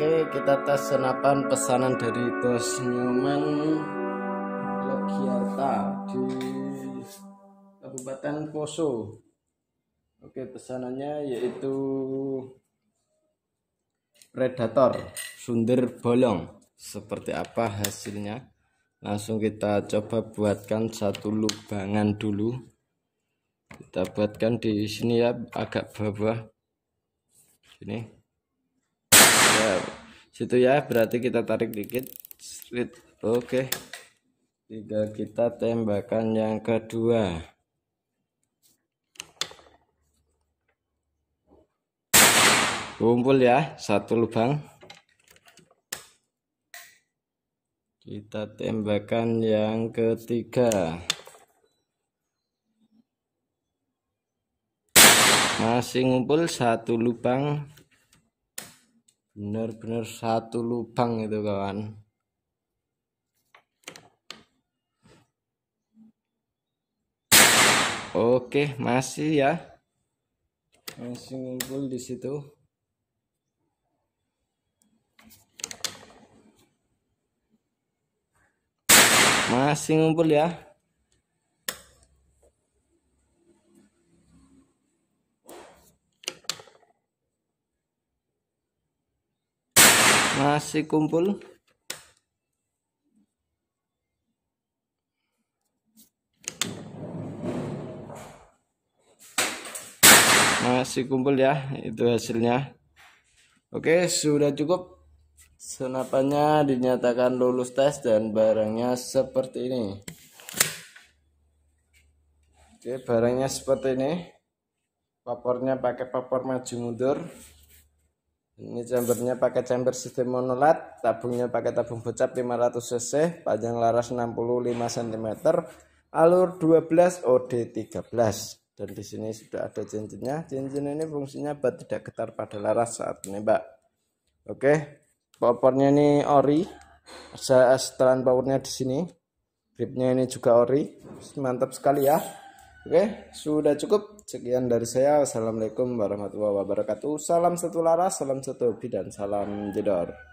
Oke, kita tes senapan pesanan dari Bos Nyoman Legiarta di Kabupaten Poso. Oke, pesanannya yaitu Predator Sunder Bolong. Seperti apa hasilnya? Langsung kita coba buatkan satu lubangan dulu. Kita buatkan di sini ya, agak bawah. Ini ya situ ya berarti kita tarik dikit slit oke tinggal kita tembakan yang kedua kumpul ya satu lubang kita tembakan yang ketiga masih ngumpul satu lubang benar-benar satu lubang itu kawan oke masih ya masih ngumpul di situ masih ngumpul ya masih kumpul masih kumpul ya itu hasilnya oke sudah cukup senapannya dinyatakan lulus tes dan barangnya seperti ini oke barangnya seperti ini papornya pakai papor maju mundur ini chambernya pakai chamber sistem monolat, tabungnya pakai tabung bocap 500 cc, panjang laras 65 cm, alur 12 OD 13. Dan di sini sudah ada cincinnya. Cincin ini fungsinya buat tidak getar pada laras saat menembak. Oke, popornya ini ori. saya Setelan powernya di sini. Gripnya ini juga ori. Mantap sekali ya. Oke, sudah cukup. Sekian dari saya. Assalamualaikum warahmatullahi wabarakatuh. Salam satu laras, salam satu hobi, dan salam jedor.